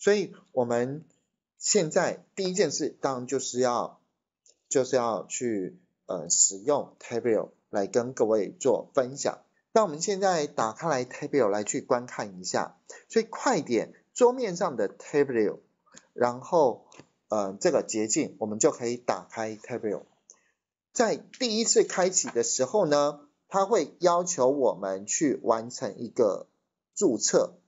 所以，我们现在第一件事，当然就是要，就是要去，呃，使用 Table 来跟各位做分享。那我们现在打开来 Table 来去观看一下。所以，快点桌面上的 Table，然后，呃，这个捷径，我们就可以打开 Table。在第一次开启的时候呢，它会要求我们去完成一个注册，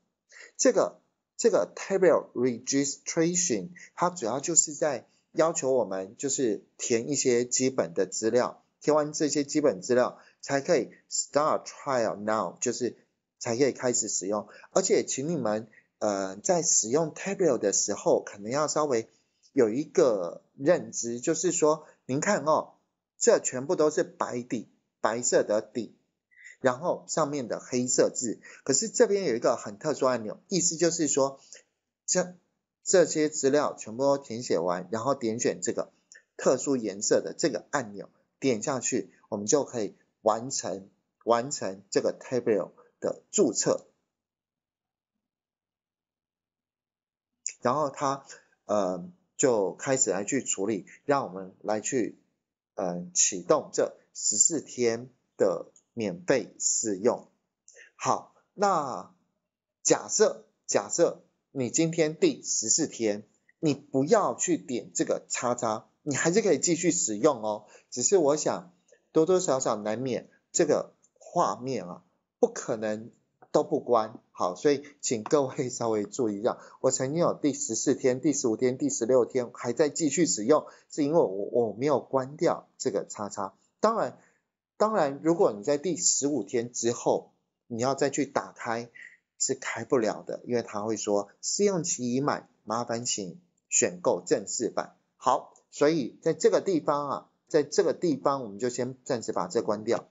这个。这个 table registration 它主要就是在要求我们就是填一些基本的资料，填完这些基本资料才可以 start trial now，就是才可以开始使用。而且请你们呃在使用 table 的时候，可能要稍微有一个认知，就是说您看哦，这全部都是白底白色的底。然后上面的黑色字，可是这边有一个很特殊按钮，意思就是说，这这些资料全部都填写完，然后点选这个特殊颜色的这个按钮，点下去，我们就可以完成完成这个 table 的注册，然后它呃就开始来去处理，让我们来去嗯启动这十四天的。免费试用，好，那假设假设你今天第十四天，你不要去点这个叉叉，你还是可以继续使用哦。只是我想多多少少难免这个画面啊，不可能都不关。好，所以请各位稍微注意一下。我曾经有第十四天、第十五天、第十六天还在继续使用，是因为我我没有关掉这个叉叉。当然。当然，如果你在第十五天之后，你要再去打开，是开不了的，因为他会说试用期已满，麻烦请选购正式版。好，所以在这个地方啊，在这个地方，我们就先暂时把这关掉。